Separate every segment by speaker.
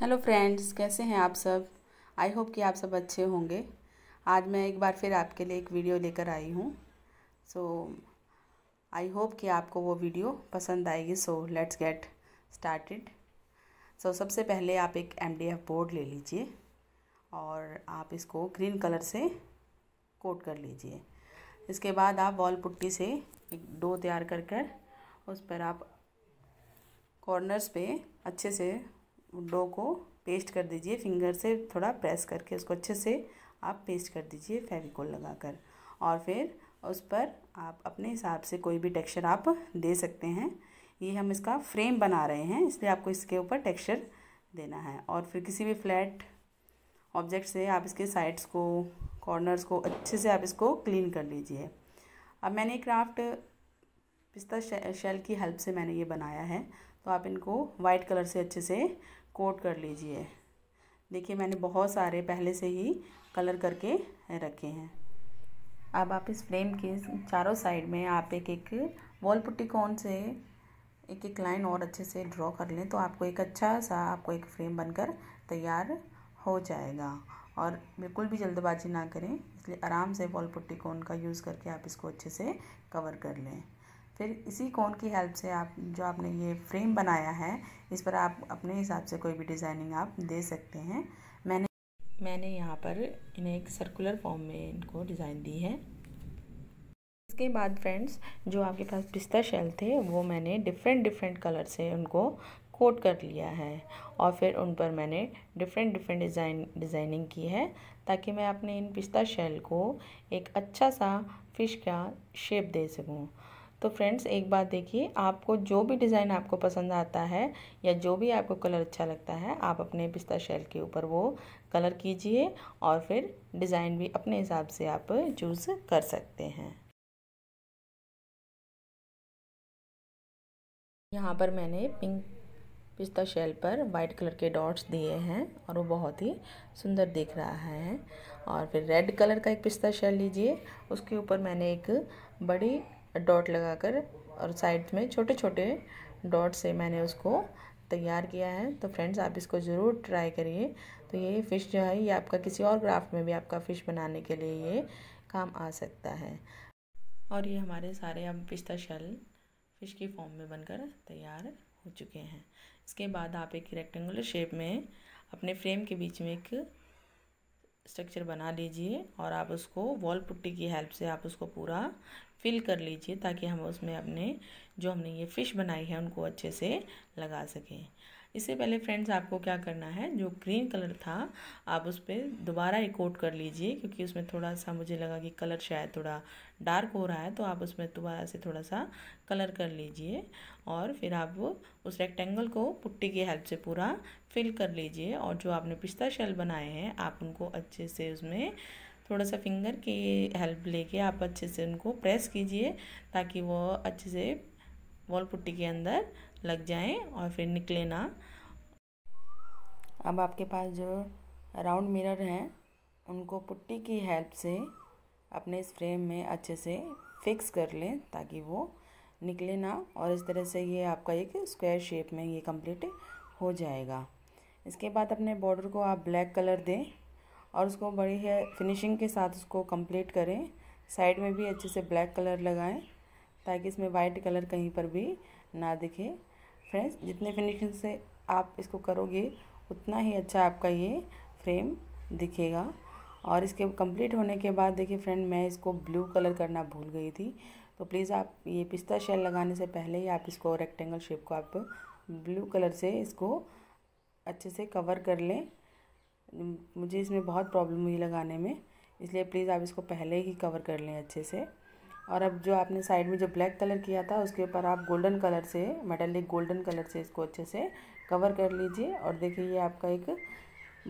Speaker 1: hello friends कैसे हैं आप सब आई होप कि आप सब अच्छे होंगे आज मैं एक बार फिर आपके लिए एक वीडियो लेकर आई हूँ सो आई होप कि आपको वो वीडियो पसंद आएगी so let's get started so सबसे पहले आप एक एम बोर्ड ले लीजिए और आप इसको ग्रीन कलर से कोट कर लीजिए इसके बाद आप वॉल पुट्टी से एक डो तैयार कर कर उस पर आप कॉर्नर्स पे अच्छे से डो को पेस्ट कर दीजिए फिंगर से थोड़ा प्रेस करके उसको अच्छे से आप पेस्ट कर दीजिए फेविकोल लगाकर और फिर उस पर आप अपने हिसाब से कोई भी टेक्सचर आप दे सकते हैं ये हम इसका फ्रेम बना रहे हैं इसलिए आपको इसके ऊपर टेक्सचर देना है और फिर किसी भी फ्लैट ऑब्जेक्ट से आप इसके साइड्स को कॉर्नर्स को अच्छे से आप इसको क्लीन कर लीजिए अब मैंने क्राफ्ट पिस्ता शेल की हेल्प से मैंने ये बनाया है तो आप इनको वाइट कलर से अच्छे से कोट कर लीजिए देखिए मैंने बहुत सारे पहले से ही कलर करके रखे हैं अब आप इस फ्रेम के चारों साइड में आप एक एक वॉल पुट्टी कौन से एक एक लाइन और अच्छे से ड्रॉ कर लें तो आपको एक अच्छा सा आपको एक फ्रेम बनकर तैयार हो जाएगा और बिल्कुल भी जल्दबाजी ना करें इसलिए आराम से वॉल पुट्टी कौन का यूज़ करके आप इसको अच्छे से कवर कर लें फिर इसी कोन की हेल्प से आप जो आपने ये फ्रेम बनाया है इस पर आप अपने हिसाब से कोई भी डिज़ाइनिंग आप दे सकते हैं मैंने मैंने यहाँ पर इन्हें एक सर्कुलर फॉर्म में इनको डिज़ाइन दी है इसके बाद फ्रेंड्स जो आपके पास पिस्ता शेल थे वो मैंने डिफरेंट डिफरेंट कलर से उनको कोट कर लिया है और फिर उन पर मैंने डिफरेंट डिफरेंट डिज़ाइन डिज़ाइनिंग की है ताकि मैं अपने इन पिस्ता शेल को एक अच्छा सा फ़िश का शेप दे सकूँ तो फ्रेंड्स एक बात देखिए आपको जो भी डिज़ाइन आपको पसंद आता है या जो भी आपको कलर अच्छा लगता है आप अपने पिस्ता शेल के ऊपर वो कलर कीजिए और फिर डिज़ाइन भी अपने हिसाब से आप चूज़ कर सकते हैं यहाँ पर मैंने पिंक पिस्ता शेल पर वाइट कलर के डॉट्स दिए हैं और वो बहुत ही सुंदर दिख रहा है और फिर रेड कलर का एक पिस्ता शेल लीजिए उसके ऊपर मैंने एक बड़ी डॉट लगाकर और साइड में छोटे छोटे डॉट से मैंने उसको तैयार किया है तो फ्रेंड्स आप इसको ज़रूर ट्राई करिए तो ये फ़िश जो है ये आपका किसी और ग्राफ्ट में भी आपका फ़िश बनाने के लिए ये काम आ सकता है और ये हमारे सारे अब पिस्ता शल फ़िश की फॉर्म में बनकर तैयार हो चुके हैं इसके बाद आप एक रेक्टेंगुलर शेप में अपने फ्रेम के बीच में एक स्ट्रक्चर बना लीजिए और आप उसको वॉल पुट्टी की हेल्प से आप उसको पूरा फिल कर लीजिए ताकि हम उसमें अपने जो हमने ये फ़िश बनाई है उनको अच्छे से लगा सकें इससे पहले फ्रेंड्स आपको क्या करना है जो ग्रीन कलर था आप उस पर दोबारा रिकोट कर लीजिए क्योंकि उसमें थोड़ा सा मुझे लगा कि कलर शायद थोड़ा डार्क हो रहा है तो आप उसमें दोबारा से थोड़ा सा कलर कर लीजिए और फिर आप उस रेक्टेंगल को पुट्टी की हेल्प से पूरा फिल कर लीजिए और जो आपने पिस्ता शेल बनाए हैं आप उनको अच्छे से उसमें थोड़ा सा फिंगर की हेल्प लेके आप अच्छे से उनको प्रेस कीजिए ताकि वो अच्छे से वॉल पुट्टी के अंदर लग जाएं और फिर निकले ना अब आपके पास जो राउंड मिरर हैं उनको पुट्टी की हेल्प से अपने इस फ्रेम में अच्छे से फिक्स कर लें ताकि वो निकले ना और इस तरह से ये आपका एक स्क्वायर शेप में ये कंप्लीट हो जाएगा इसके बाद अपने बॉर्डर को आप ब्लैक कलर दें और उसको बड़ी है फिनिशिंग के साथ उसको कंप्लीट करें साइड में भी अच्छे से ब्लैक कलर लगाएं ताकि इसमें वाइट कलर कहीं पर भी ना दिखे फ्रेंड्स जितने फिनिशिंग से आप इसको करोगे उतना ही अच्छा आपका ये फ्रेम दिखेगा और इसके कंप्लीट होने के बाद देखिए फ्रेंड मैं इसको ब्लू कलर करना भूल गई थी तो प्लीज़ आप ये पिस्ता शेल लगाने से पहले ही आप इसको रेक्टेंगल शेप को आप ब्लू कलर से इसको अच्छे से कवर कर लें मुझे इसमें बहुत प्रॉब्लम हुई लगाने में इसलिए प्लीज़ आप इसको पहले ही कवर कर लें अच्छे से और अब जो आपने साइड में जो ब्लैक कलर किया था उसके ऊपर आप गोल्डन कलर से मेटेलिक गोल्डन कलर से इसको अच्छे से कवर कर लीजिए और देखिए ये आपका एक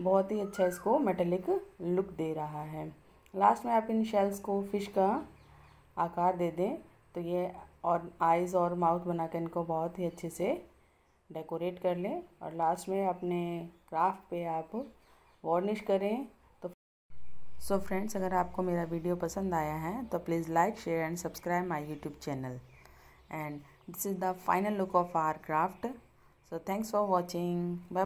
Speaker 1: बहुत ही अच्छा इसको मेटेलिक लुक दे रहा है लास्ट में आप इन शेल्स को फिश का आकार दे दें तो ये और आइज़ और माउथ बना कर इनको बहुत ही अच्छे से डेकोरेट कर लें और लास्ट में अपने क्राफ्ट पे आप वॉर्निश करें सो so फ्रेंड्स अगर आपको मेरा वीडियो पसंद आया है तो please like share and subscribe my YouTube channel and this is the final look of our craft so thanks for watching bye